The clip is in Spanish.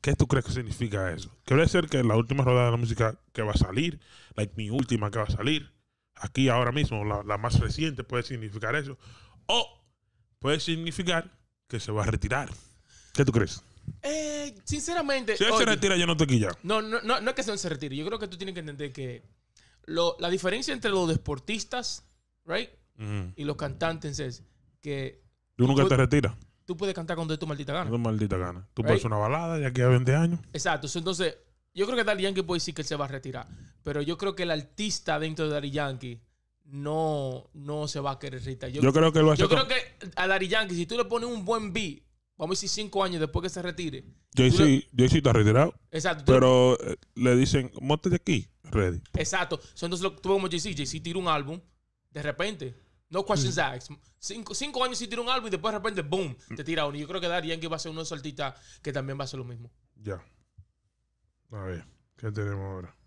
¿Qué tú crees que significa eso? puede ser que la última rodada de la música que va a salir, like mi última que va a salir, aquí ahora mismo, la, más reciente, puede significar eso. O puede significar que se va a retirar. ¿Qué tú crees? Eh, sinceramente. Si él se retira, yo no te quilla. No, no, no, no es que se retire. Yo creo que tú tienes que entender que la diferencia entre los deportistas, right? Y los cantantes es que. Tú nunca te retiras tú puedes cantar cuando es tu maldita gana. Tu maldita gana. Tú puedes una balada de aquí a 20 años. Exacto. Entonces, yo creo que Daddy Yankee puede decir que él se va a retirar. Pero yo creo que el artista dentro de Daddy Yankee no, no se va a querer retirar. Yo, creo que lo Yo creo que a Daddy Yankee, si tú le pones un buen beat, vamos a decir cinco años después que se retire. Jay-Z está retirado. Exacto. Pero eh, le, dicen, monte de aquí, ready. Exacto. Entonces, tú ves como Jay-Z. Jay-Z tira un álbum, de repente no questions mm. asked. Cinco, cinco, años si tira un álbum y después de repente, boom, mm. te tira uno. Y yo creo que Daddy Yankee va a ser uno de esos que también va a hacer lo mismo. Ya. A ver, ¿qué tenemos ahora?